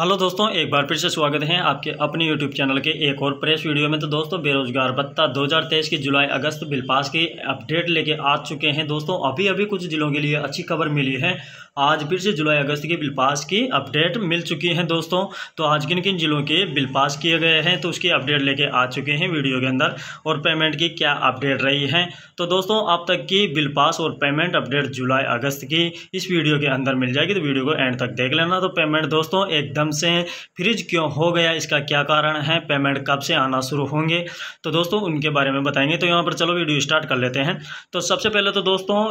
hello दोस्तों एक बार फिर से स्वागत है आपके अपने यूट्यूब चैनल के एक और प्रेस वीडियो में तो दोस्तों बेरोजगार भत्ता 2023 की जुलाई अगस्त बिल पास की अपडेट लेके आ चुके हैं दोस्तों अभी अभी कुछ जिलों के लिए अच्छी खबर मिली है आज फिर से जुलाई अगस्त के बिल पास की अपडेट मिल चुकी है दोस्तों तो आज किन किन जिलों के बिल पास किए गए हैं तो उसकी अपडेट लेके आ चुके हैं वीडियो के अंदर और पेमेंट की क्या अपडेट रही है तो दोस्तों अब तक की बिल पास और पेमेंट अपडेट जुलाई अगस्त की इस वीडियो के अंदर मिल जाएगी तो वीडियो को एंड तक देख लेना तो पेमेंट दोस्तों एकदम से फ्रिज क्यों हो गया इसका क्या कारण है पेमेंट कब से आना शुरू होंगे तो दोस्तों उनके बारे में बताएंगे तो यहाँ पर चलो वीडियो स्टार्ट कर लेते हैं तो सबसे पहले तो दोस्तों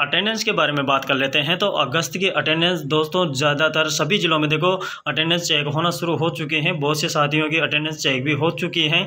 अटेंडेंस के बारे में बात कर लेते हैं तो अगस्त की अटेंडेंस दोस्तों ज़्यादातर सभी ज़िलों में देखो अटेंडेंस चेक होना शुरू हो चुके हैं बहुत से साथियों की अटेंडेंस चेक भी हो चुकी हैं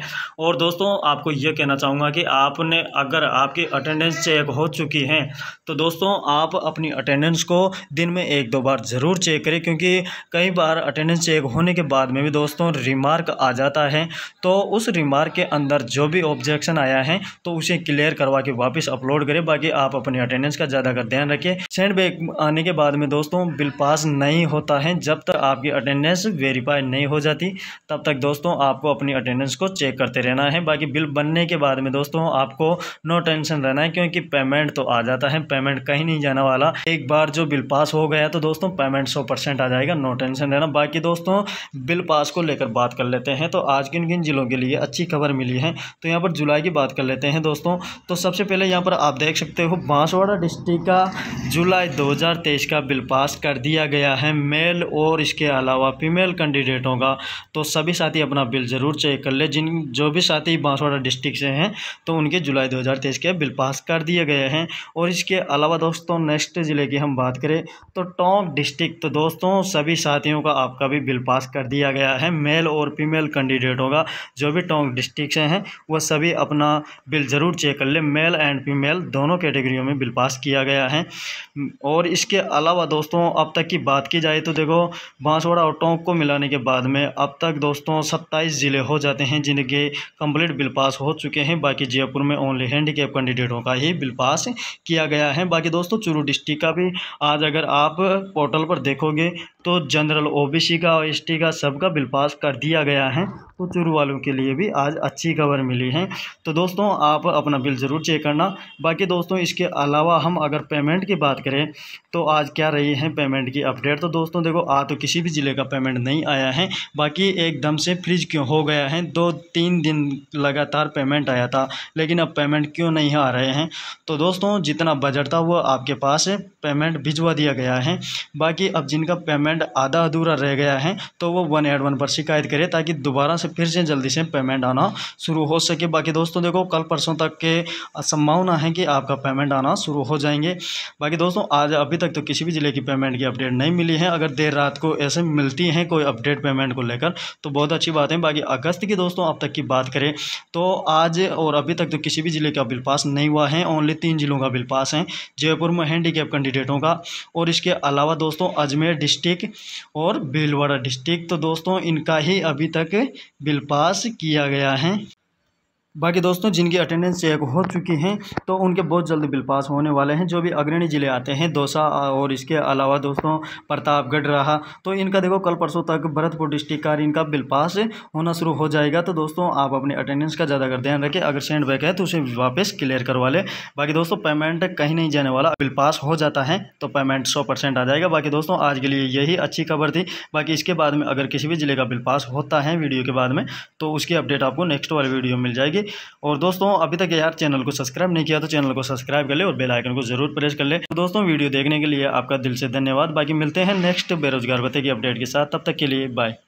और दोस्तों आपको ये कहना चाहूँगा कि आपने अगर आपकी अटेंडेंस चेक हो चुकी हैं तो दोस्तों आप अपनी अटेंडेंस को दिन में एक दो बार ज़रूर चेक करें क्योंकि कई बार अटेंडेंस चेक होने के बाद में भी दोस्तों रिमार्क आ जाता है तो उस रिमार्क के अंदर जो भी ऑब्जेक्शन आया है तो उसे क्लियर करवा के वापस अपलोड करें बाकी आप अपनी अटेंडेंस का ज़्यादा का ध्यान रखें सेंड बैक आने के बाद में दोस्तों बिल पास नहीं होता है जब तक आपकी अटेंडेंस वेरीफाई नहीं हो जाती तब तक दोस्तों आपको अपनी अटेंडेंस को चेक करते रहना है बाकी बिल बनने के बाद में दोस्तों आपको नो टेंशन रहना है क्योंकि पेमेंट तो आ जाता है पेमेंट कहीं नहीं जाने वाला एक बार जो बिल पास हो गया तो दोस्तों पेमेंट सौ परसेंट आ जाएगा नो टेंशन रहना बाकी दोस्तों बिल पास को लेकर बात कर लेते हैं तो आज किन किन जिलों के लिए अच्छी खबर मिली है तो यहाँ पर जुलाई की बात कर लेते हैं दोस्तों तो सबसे पहले यहाँ पर आप देख सकते हो बांसवाड़ा डिस्ट्रिक्ट यूनिवर्सिटी का जुलाई 2023 का बिल पास कर दिया गया है मेल और इसके अलावा फीमेल कैंडिडेटों का तो सभी साथी अपना बिल ज़रूर चेक कर ले जिन जो भी साथी बांसवाड़ा डिस्ट्रिक्ट से हैं तो उनके जुलाई 2023 के बिल पास कर दिए गए हैं और इसके अलावा दोस्तों नेक्स्ट ज़िले की हम बात करें तो टोंक डिस्ट्रिक्ट तो दोस्तों सभी साथियों का आपका भी बिल पास कर दिया गया है मेल और फीमेल कैंडिडेटों का जो भी टोंक डिस्ट्रिक्ट से हैं वह सभी अपना बिल ज़रूर चेक कर ले मेल एंड फीमेल दोनों कैटेगरियों में बिल पास किया किया गया है और इसके अलावा दोस्तों अब तक की बात की जाए तो देखो बांसवाड़ा और टोंक को मिलाने के बाद में अब तक दोस्तों सत्ताईस ज़िले हो जाते हैं जिनके कंप्लीट बिल पास हो चुके हैं बाकी जयपुर में ओनली हैंडीकैप कैंडिडेटों का ही बिल पास किया गया है बाकी दोस्तों चूरू डिस्ट्रिक्ट का भी आज अगर आप पोर्टल पर देखोगे तो जनरल ओ का और एसटी का सबका बिल पास कर दिया गया है तो चूरू वालों के लिए भी आज अच्छी खबर मिली है तो दोस्तों आप अपना बिल ज़रूर चेक करना बाकी दोस्तों इसके अलावा हम अगर पेमेंट की बात करें तो आज क्या रही है पेमेंट की अपडेट तो दोस्तों देखो आज तो किसी भी ज़िले का पेमेंट नहीं आया है बाकी एकदम से फ्रिज क्यों हो गया है दो तीन दिन लगातार पेमेंट आया था लेकिन अब पेमेंट क्यों नहीं आ रहे हैं तो दोस्तों जितना बजट था वो आपके पास पेमेंट भिजवा दिया गया है बाकी अब जिनका पेमेंट आधा अधूरा रह गया है तो वो वन एड वन पर शिकायत करे ताकि दोबारा से फिर से जल्दी से पेमेंट आना शुरू हो सके बाकी दोस्तों देखो कल परसों तक के संभावना है कि आपका पेमेंट आना शुरू हो जाए जाएंगे बाकी दोस्तों आज अभी तक तो किसी भी ज़िले की पेमेंट की अपडेट नहीं मिली है अगर देर रात को ऐसे मिलती हैं कोई अपडेट पेमेंट को लेकर तो बहुत अच्छी बात है बाकी अगस्त की दोस्तों अब तक की बात करें तो आज और अभी तक तो किसी भी ज़िले का बिल पास नहीं हुआ है ओनली तीन ज़िलों का बिल पास है जयपुर में हैंडीकैप कैंडिडेटों का और इसके अलावा दोस्तों अजमेर डिस्ट्रिक्ट और भीलवाड़ा डिस्ट्रिक्ट तो दोस्तों इनका ही अभी तक बिल पास किया गया है बाकी दोस्तों जिनकी अटेंडेंस चेक हो चुकी हैं तो उनके बहुत जल्दी बिल पास होने वाले हैं जो भी अग्रणी ज़िले आते हैं दौसा और इसके अलावा दोस्तों प्रतापगढ़ रहा तो इनका देखो कल परसों तक भरतपुर डिस्ट्रिक्ट का इनका बिल पास होना शुरू हो जाएगा तो दोस्तों आप अपने अटेंडेंस का ज़्यादा कर ध्यान रखें अगर सेंड बैक है तो उसे वापस क्लियर करवा लें बाकी दोस्तों पेमेंट कहीं नहीं जाने वाला बिल पास हो जाता है तो पेमेंट सौ आ जाएगा बाकी दोस्तों आज के लिए यही अच्छी खबर थी बाकी इसके बाद में अगर किसी भी ज़िले का बिल पास होता है वीडियो के बाद में तो उसकी अपडेट आपको नेक्स्ट वाली वीडियो मिल जाएगी जाएगी और दोस्तों अभी तक यार चैनल को सब्सक्राइब नहीं किया तो चैनल को सब्सक्राइब कर ले और बेलाइकन को जरूर प्रेस कर ले तो दोस्तों वीडियो देखने के लिए आपका दिल से धन्यवाद बाकी मिलते हैं नेक्स्ट बेरोजगार भत्ते की अपडेट के साथ तब तक के लिए बाय